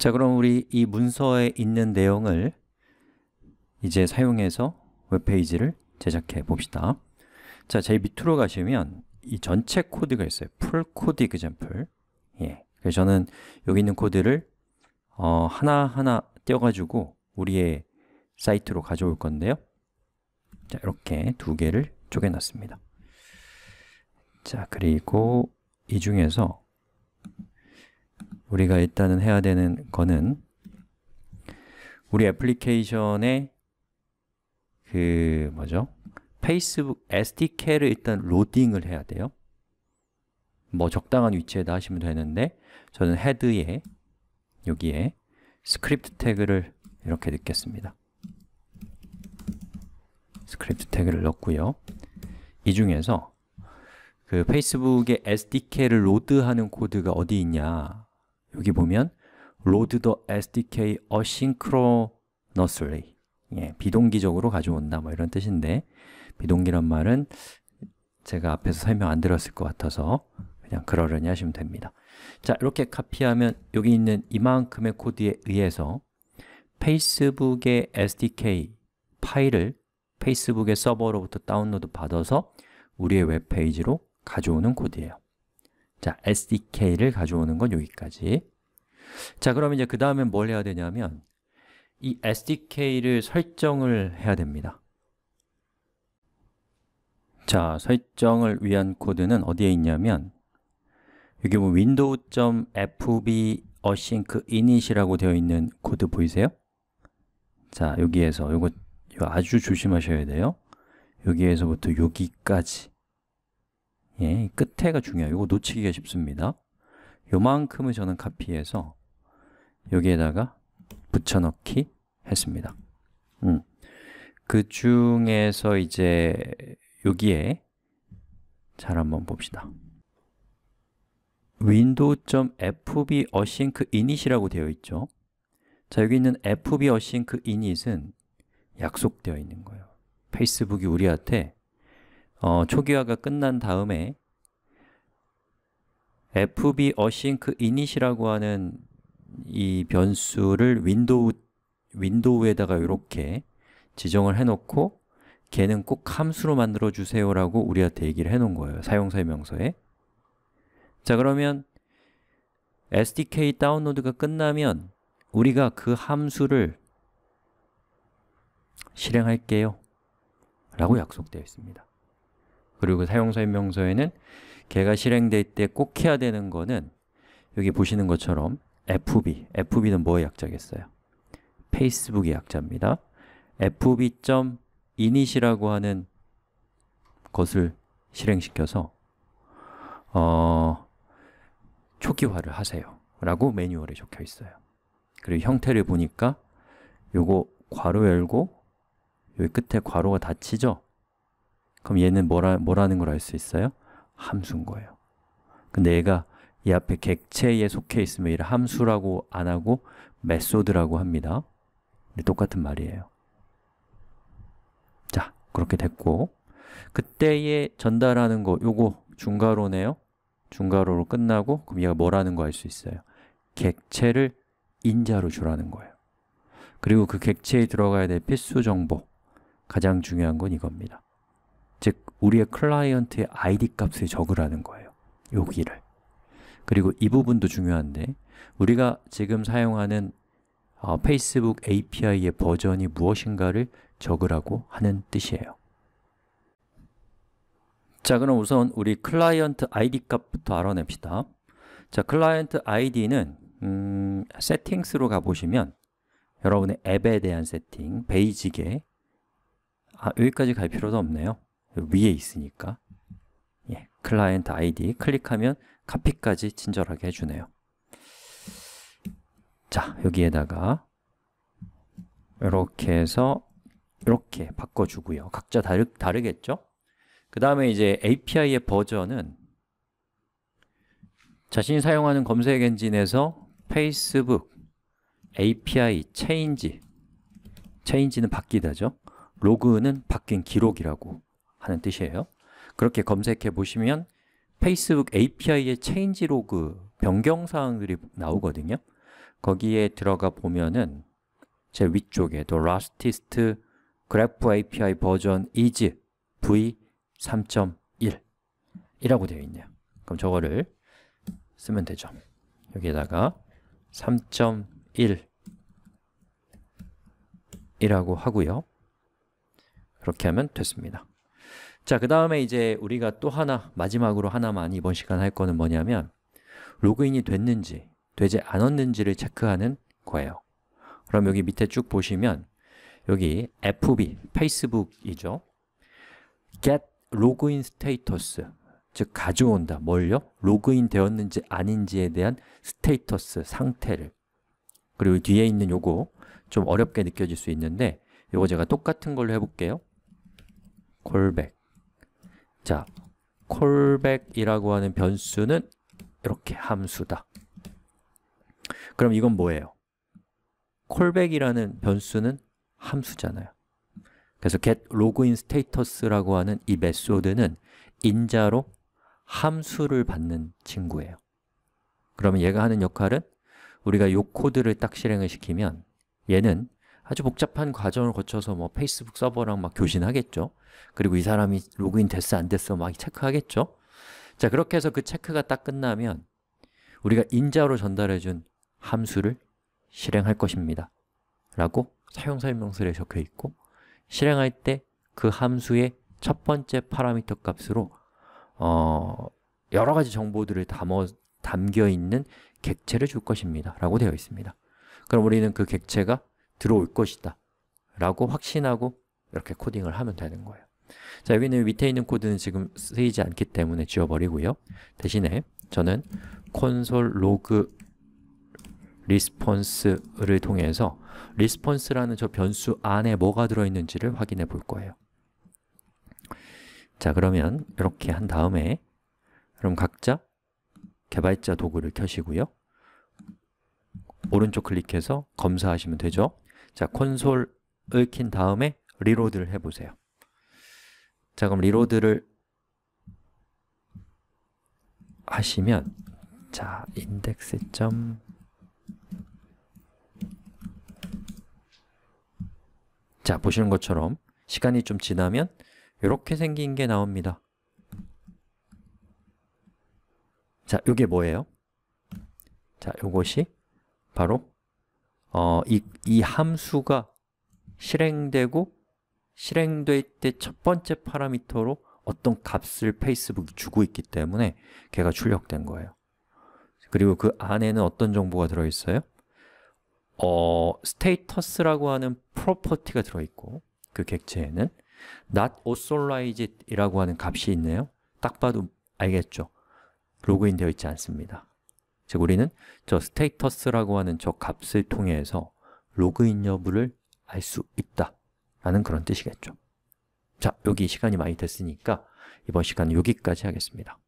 자, 그럼 우리 이 문서에 있는 내용을 이제 사용해서 웹페이지를 제작해 봅시다 자, 제일 밑으로 가시면 이 전체 코드가 있어요 풀 코드 example 예. 그래서 저는 여기 있는 코드를 어, 하나하나 떼어가지고 우리의 사이트로 가져올 건데요 자, 이렇게 두 개를 쪼개놨습니다 자, 그리고 이 중에서 우리가 일단은 해야 되는 거는 우리 애플리케이션의 그 뭐죠? 페이스북 SDK를 일단 로딩을 해야 돼요. 뭐 적당한 위치에다 하시면 되는데 저는 헤드에 여기에 스크립트 태그를 이렇게 넣겠습니다. 스크립트 태그를 넣고요. 이 중에서 그 페이스북의 SDK를 로드하는 코드가 어디 있냐 여기 보면 load the SDK asynchronously 예, 비동기적으로 가져온다 뭐 이런 뜻인데 비동기란 말은 제가 앞에서 설명 안 드렸을 것 같아서 그냥 그러려니 하시면 됩니다 자, 이렇게 카피하면 여기 있는 이만큼의 코드에 의해서 페이스북의 SDK 파일을 페이스북의 서버로부터 다운로드 받아서 우리의 웹페이지로 가져오는 코드예요 자, SDK를 가져오는 건 여기까지 자, 그럼 이제 그 다음에 뭘 해야 되냐면 이 SDK를 설정을 해야 됩니다 자, 설정을 위한 코드는 어디에 있냐면 여기 뭐면 window.fb async init이라고 되어 있는 코드 보이세요? 자, 여기에서 요 요거 아주 조심하셔야 돼요 여기에서부터 여기까지 예, 끝에가 중요해요. 이거 놓치기가 쉽습니다. 요만큼을 저는 카피해서 여기에다가 붙여넣기 했습니다. 음. 그 중에서 이제 여기에 잘 한번 봅시다. window.fb async init이라고 되어 있죠. 자, 여기 있는 fb async init은 약속되어 있는 거예요. 페이스북이 우리한테 어, 초기화가 끝난 다음에 fb async init이라고 하는 이 변수를 윈도우, 윈도우에다가 이렇게 지정을 해놓고 걔는 꼭 함수로 만들어 주세요라고 우리한테 얘기를 해놓은 거예요. 사용설명서에. 자 그러면 SDK 다운로드가 끝나면 우리가 그 함수를 실행할게요 라고 약속되어 있습니다 그리고 사용설명서에는 걔가 실행될 때 꼭 해야 되는 거는 여기 보시는 것처럼 FB, FB는 뭐의 약자겠어요? 페이스북의 약자입니다 fb.init이라고 하는 것을 실행시켜서 어, 초기화를 하세요 라고 매뉴얼에 적혀 있어요 그리고 형태를 보니까 요거 괄호 열고 여기 끝에 괄호가 닫히죠? 그럼 얘는 뭐라, 뭐라는 걸 알 수 있어요? 함수인 거예요. 근데 얘가 이 앞에 객체에 속해 있으면 얘를 함수라고 안 하고 메소드라고 합니다. 똑같은 말이에요. 자, 그렇게 됐고 그때에 전달하는 거, 요거 중괄호네요. 중괄호로 끝나고 그럼 얘가 뭐라는 거알수 있어요. 객체를 인자로 주라는 거예요. 그리고 그 객체에 들어가야 될 필수 정보, 가장 중요한 건 이겁니다. 즉 우리의 클라이언트의 id 값을 적으라는 거예요 여기를 그리고 이 부분도 중요한데 우리가 지금 사용하는 어, 페이스북 API의 버전이 무엇인가를 적으라고 하는 뜻이에요 자 그럼 우선 우리 클라이언트 id 값부터 알아냅시다 자 클라이언트 id는 음, 세팅스로 가보시면 여러분의 앱에 대한 세팅, 베이직에 아, 여기까지 갈 필요도 없네요 위에 있으니까 예, 클라이언트 아이디 클릭하면 카피까지 친절하게 해주네요 자, 여기에다가 이렇게 해서 이렇게 바꿔주고요 각자 다르, 다르겠죠? 그 다음에 이제 API의 버전은 자신이 사용하는 검색 엔진에서 페이스북, API, 체인지 체인지는 바뀌다죠? 로그는 바뀐 기록이라고 하는 뜻이에요 그렇게 검색해 보시면 페이스북 API의 체인지 로그 변경 사항들이 나오거든요 거기에 들어가 보면은 제 위쪽에도 r u 라스티스트 그래프 API 버전 is v 3.1 이라고 되어 있네요 그럼 저거를 쓰면 되죠 여기에다가 3.1 이라고 하고요 그렇게 하면 됐습니다 자, 그 다음에 이제 우리가 또 하나, 마지막으로 하나만 이번 시간 할 거는 뭐냐면 로그인이 됐는지 되지 않았는지를 체크하는 거예요 그럼 여기 밑에 쭉 보시면 여기 FB, 페이스북이죠 get login status 즉 가져온다, 뭘요? 로그인 되었는지 아닌지에 대한 스테이터스, 상태를 그리고 뒤에 있는 요거 좀 어렵게 느껴질 수 있는데 요거 제가 똑같은 걸로 해볼게요 callback 자, callback이라고 하는 변수는 이렇게 함수다. 그럼 이건 뭐예요? callback이라는 변수는 함수잖아요. 그래서 get login status라고 하는 이 메소드는 인자로 함수를 받는 친구예요. 그러면 얘가 하는 역할은 우리가 요 코드를 딱 실행을 시키면 얘는 아주 복잡한 과정을 거쳐서 뭐 페이스북 서버랑 막 교신하겠죠 그리고 이 사람이 로그인 됐어 안 됐어 막 체크하겠죠 자 그렇게 해서 그 체크가 딱 끝나면 우리가 인자로 전달해준 함수를 실행할 것입니다 라고 사용설명서에 적혀있고 실행할 때 그 함수의 첫 번째 파라미터 값으로 어, 여러 가지 정보들을 담어, 담겨있는 객체를 줄 것입니다 라고 되어 있습니다 그럼 우리는 그 객체가 들어올 것이다 라고 확신하고 이렇게 코딩을 하면 되는 거예요 자 여기는 밑에 있는 코드는 지금 쓰이지 않기 때문에 지워버리고요 대신에 저는 console log response를 통해서 response라는 저 변수 안에 뭐가 들어있는지를 확인해 볼 거예요 자 그러면 이렇게 한 다음에 그럼 각자 개발자 도구를 켜시고요 오른쪽 클릭해서 검사하시면 되죠 자, 콘솔을 킨 다음에 리로드를 해보세요 자, 그럼 리로드를 하시면 자, 인덱스 점 자, 보시는 것처럼 시간이 좀 지나면 이렇게 생긴 게 나옵니다 자, 이게 뭐예요? 자, 이것이 바로 어, 이, 이 함수가 실행되고 실행될 때 첫 번째 파라미터로 어떤 값을 페이스북이 주고 있기 때문에 걔가 출력된 거예요 그리고 그 안에는 어떤 정보가 들어있어요? 어, status라고 하는 property가 들어있고 그 객체에는 not authorized이라고 하는 값이 있네요 딱 봐도 알겠죠? 로그인 되어 있지 않습니다 즉 우리는 저 s t 테이터 s 라고 하는 저 값을 통해서 로그인 여부를 알 수 있다 라는 그런 뜻이겠죠 자, 여기 시간이 많이 됐으니까 이번 시간은 여기까지 하겠습니다